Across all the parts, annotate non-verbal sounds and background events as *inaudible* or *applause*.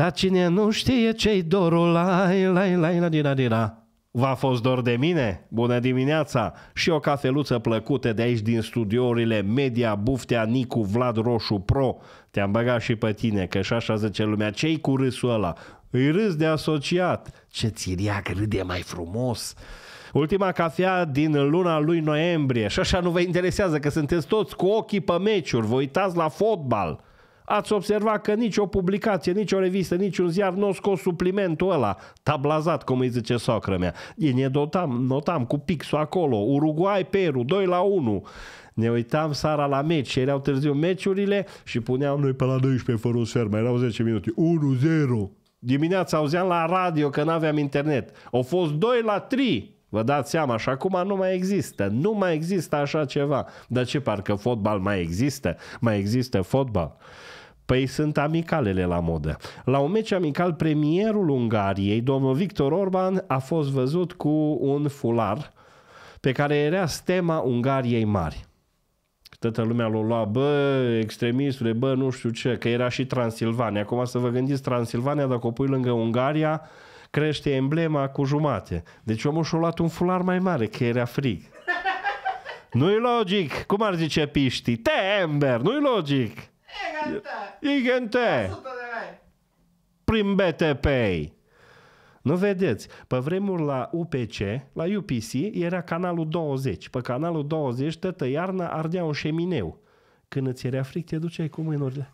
Dar cine nu știe ce-i dorul, lai, lai, lai, la, dira, da, dira. Da. V-a fost dor de mine? Bună dimineața! Și o cafeluță plăcută de aici din studiourile Media Buftea Nicu Vlad Roșu Pro. Te-am băgat și pe tine, că și așa zice lumea. Cei cu râsul ăla? Îi râs de asociat. Ce țiriac râde mai frumos! Ultima cafea din luna lui noiembrie. Și așa nu vă interesează că sunteți toți cu ochii pe meciuri, vă uitați la fotbal ați observat că nici o publicație, nici o revistă, nici un ziar nu n scos suplimentul ăla, tablazat, cum îi zice socră mea. E ne dotam, notam cu pixul acolo, Uruguay, Peru, 2 la 1. Ne uitam sara la meci erau târziu meciurile și puneam noi pe la 12 fără un ser, mai erau 10 minute, 1-0. Dimineața auzeam la radio că n-aveam internet. Au fost 2 la 3. Vă dați seama, și acum nu mai există. Nu mai există așa ceva. Dar ce, parcă fotbal mai există? Mai există fotbal. Păi sunt amicalele la modă. La un meci amical, premierul Ungariei, domnul Victor Orban, a fost văzut cu un fular pe care era stema Ungariei mari. Toată lumea l-a luat, bă, extremistule, bă, nu știu ce, că era și Transilvania. Acum să vă gândiți, Transilvania, dacă o pui lângă Ungaria, crește emblema cu jumate. Deci omul și-a luat un fular mai mare, că era frig. *laughs* Nu-i logic, cum ar zice piștii, Tember! nu-i logic. IGNT. Prin BTP. Nu vedeți, pe vremuri la UPC, la UPC, era canalul 20. Pe canalul 20, tătă iarna ardea un șemineu. Când îți era fric, te duceai cu mâinurile.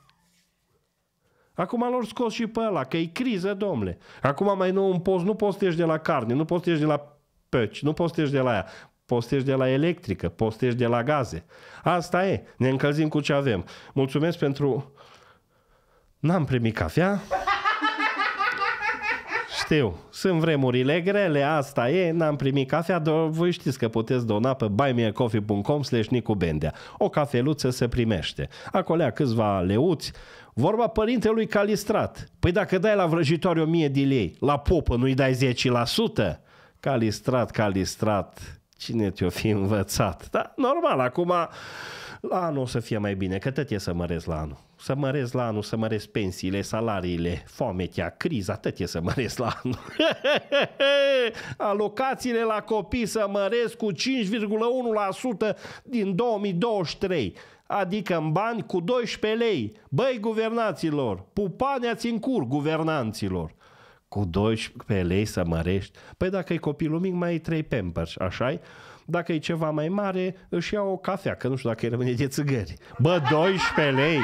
Acum lor scos și pe ăla, că e criză, domnule. Acum mai nou un post, nu postești de la carne, nu postești de la peci, nu postești de la aia postești de la electrică, postești de la gaze. Asta e, ne încălzim cu ce avem. Mulțumesc pentru... N-am primit cafea. Știu, sunt vremurile grele, asta e, n-am primit cafea, dar voi știți că puteți dona pe buymeacoffee.com slash nicubendea. O cafeluță se primește. Acolo le-a câțiva leuți, Vorba părintelui Calistrat. Păi dacă dai la vrăjitoare 1000 de lei, la popă nu-i dai 10%? Calistrat, Calistrat, cine te-o fi învățat? Da, normal, acum la anul o să fie mai bine, că tot e să măresc la anul. Să măresc la anul, să măresc pensiile, salariile, foametea, criza, tot e să măresc la anul. *laughs* Alocațiile la copii să măresc cu 5,1% din 2023 adică în bani cu 12 lei. Băi guvernaților, pupania în cur guvernanților cu 12 lei să mărești. Păi dacă e copilul mic, mai e 3 pampers, așa Dacă e ceva mai mare, își ia o cafea, că nu știu dacă îi rămâne de țigări. Bă, 12 lei!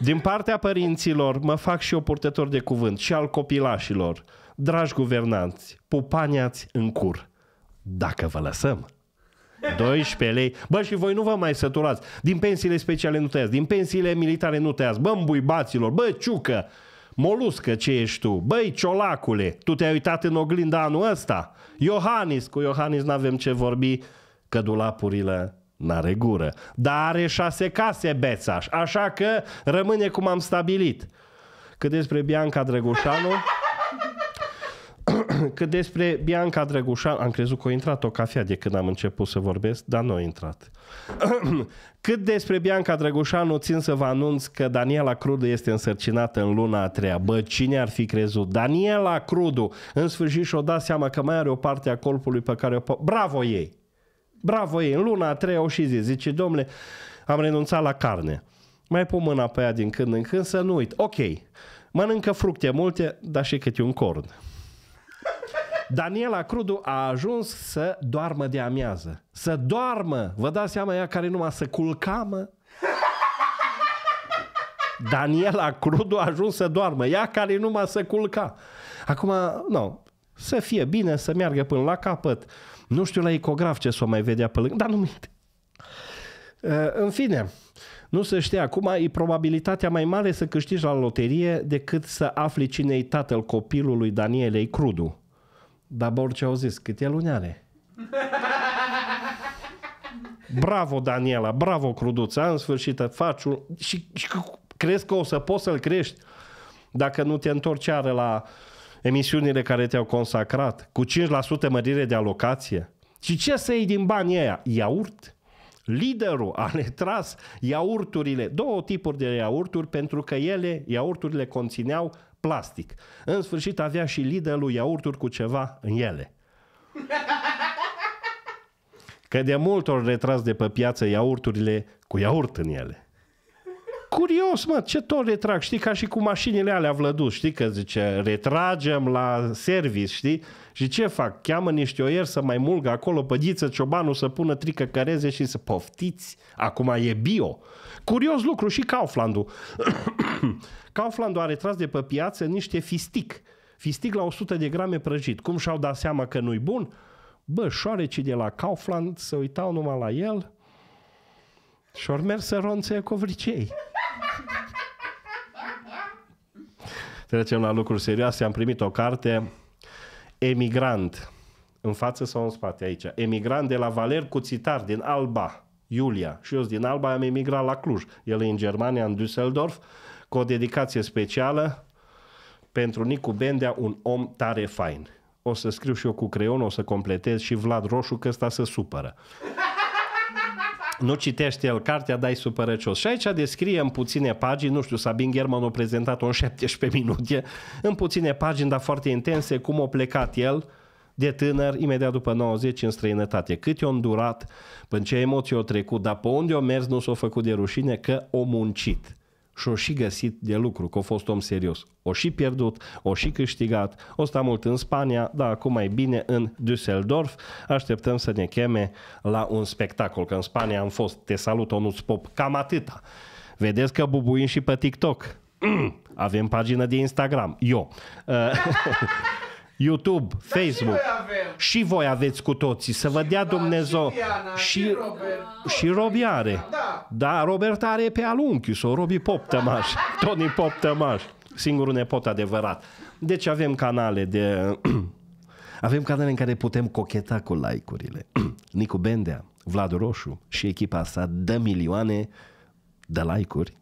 Din partea părinților, mă fac și eu purtător de cuvânt și al copilașilor. Dragi guvernanți, pupaniați în cur. Dacă vă lăsăm. 12 lei. Bă, și voi nu vă mai săturați. Din pensiile speciale nu tăiați, din pensiile militare nu tăiați. Bă, îmbuibaților, bă, ciucă. Moluscă ce ești tu? Băi, ciolacule, tu te-ai uitat în oglinda anul ăsta? Iohannis, cu Iohannis n-avem ce vorbi, că dulapurile n-are gură. Dar are șase case Bețaș, așa că rămâne cum am stabilit. Cât despre Bianca Drăgușanu... *coughs* Cât despre Bianca Drăgușan, am crezut că a intrat o cafea de când am început să vorbesc, dar nu a intrat. *coughs* Cât despre Bianca nu țin să vă anunț că Daniela Crudu este însărcinată în luna a treia. Bă, cine ar fi crezut? Daniela Crudu, în sfârșit și-o dat seama că mai are o parte a corpului pe care o... Po- Bravo ei! Bravo ei! În luna a treia o și zice. Zice, domnule, am renunțat la carne. Mai pun mâna pe ea din când în când să nu uit. Ok, mănâncă fructe multe, dar și câte un corn. Daniela Crudu a ajuns să doarmă de amiază. Să doarmă! Vă dați seama ea care numai să culcamă? Daniela Crudu a ajuns să doarmă. Ea care numai să culca. Acum, nu, să fie bine, să meargă până la capăt. Nu știu la ecograf ce s-o mai vedea pe lângă, dar nu minte. În fine, nu se știe acum, e probabilitatea mai mare să câștigi la loterie decât să afli cine e tatăl copilului Danielei Crudu. Dar Borce au zis, câte luni are? Bravo, Daniela, bravo, Cruduța, în sfârșit faci un... Și, și crezi că o să poți să-l crești dacă nu te întorci are la emisiunile care te-au consacrat, cu 5% mărire de alocație. Și ce să iei din banii aia? Iaurt? Liderul a le tras iaurturile, două tipuri de iaurturi, pentru că ele, iaurturile conțineau plastic. În sfârșit avea și Lidl-ul iaurturi cu ceva în ele. Că de mult ori retras de pe piață iaurturile cu iaurt în ele curios, mă, ce tot retrag, știi, ca și cu mașinile alea vlăduți, știi, că zice, retragem la service, știi, și ce fac? Cheamă niște oieri să mai mulgă acolo pe ciobanul să pună trică careze și să poftiți. Acum e bio. Curios lucru și Kauflandul. *coughs* Kauflandul a retras de pe piață niște fistic. Fistic la 100 de grame prăjit. Cum și-au dat seama că nu-i bun? Bă, șoarecii de la Kaufland se uitau numai la el și au mers să ronțe covricei. Trecem la lucruri serioase. Am primit o carte, Emigrant, în față sau în spate aici, Emigrant de la Valer Cuțitar din Alba, Iulia. Și eu din Alba, am emigrat la Cluj. El e în Germania, în Düsseldorf, cu o dedicație specială pentru Nicu Bendea, un om tare fain. O să scriu și eu cu creion, o să completez și Vlad Roșu, că ăsta se supără nu citește el cartea, dai supărăcios. Și aici descrie în puține pagini, nu știu, Sabin German a prezentat-o în 17 *laughs* minute, în puține pagini, dar foarte intense, cum a plecat el de tânăr, imediat după 90, în străinătate. Cât i-a îndurat, până ce emoții au trecut, dar pe unde o mers nu s-a făcut de rușine că o muncit și-o și găsit de lucru, că a fost om serios. O și pierdut, o și câștigat, o sta mult în Spania, dar acum mai bine în Düsseldorf. Așteptăm să ne cheme la un spectacol, că în Spania am fost. Te salut, Onuț Pop, cam atâta. Vedeți că bubuim și pe TikTok. *clears throat* Avem pagină de Instagram. Eu. *laughs* *laughs* YouTube, Dar Facebook. Și voi, și voi aveți cu toții, să și dea Dumnezeu. Și, Diana, și, și Robert. Și Robi are. Da. da, Robert are pe alunchi, sau Robi Poptămaș, *laughs* Tony Poptămaș, singurul nepot adevărat. Deci avem canale de... *clears throat* avem canale în care putem cocheta cu like-urile. *clears throat* Nicu Bendea, Vlad Roșu și echipa sa dă milioane de like-uri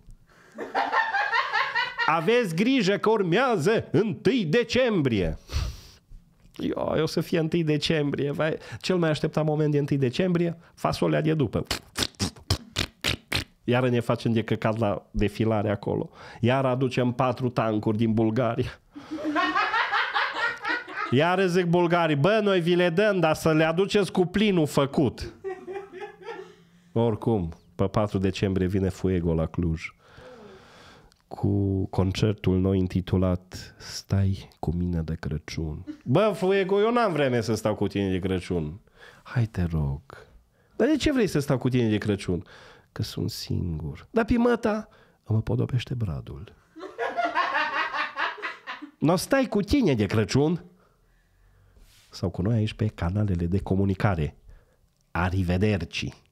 *laughs* aveți grijă că urmează 1 decembrie. Eu, eu să fie 1 decembrie. Vai, cel mai așteptat moment de 1 decembrie, fasolea de după. Iar ne facem de căcat la defilare acolo. Iar aducem patru tancuri din Bulgaria. Iar zic bulgarii, bă, noi vi le dăm, dar să le aduceți cu plinul făcut. Oricum, pe 4 decembrie vine Fuego la Cluj cu concertul nou intitulat Stai cu mine de Crăciun. Bă, Fuego, eu n-am vreme să stau cu tine de Crăciun. Hai te rog. Dar de ce vrei să stau cu tine de Crăciun? Că sunt singur. Dar pimăta mă podopește bradul. *laughs* No, stai cu tine de Crăciun sau cu noi aici pe canalele de comunicare. Arrivederci!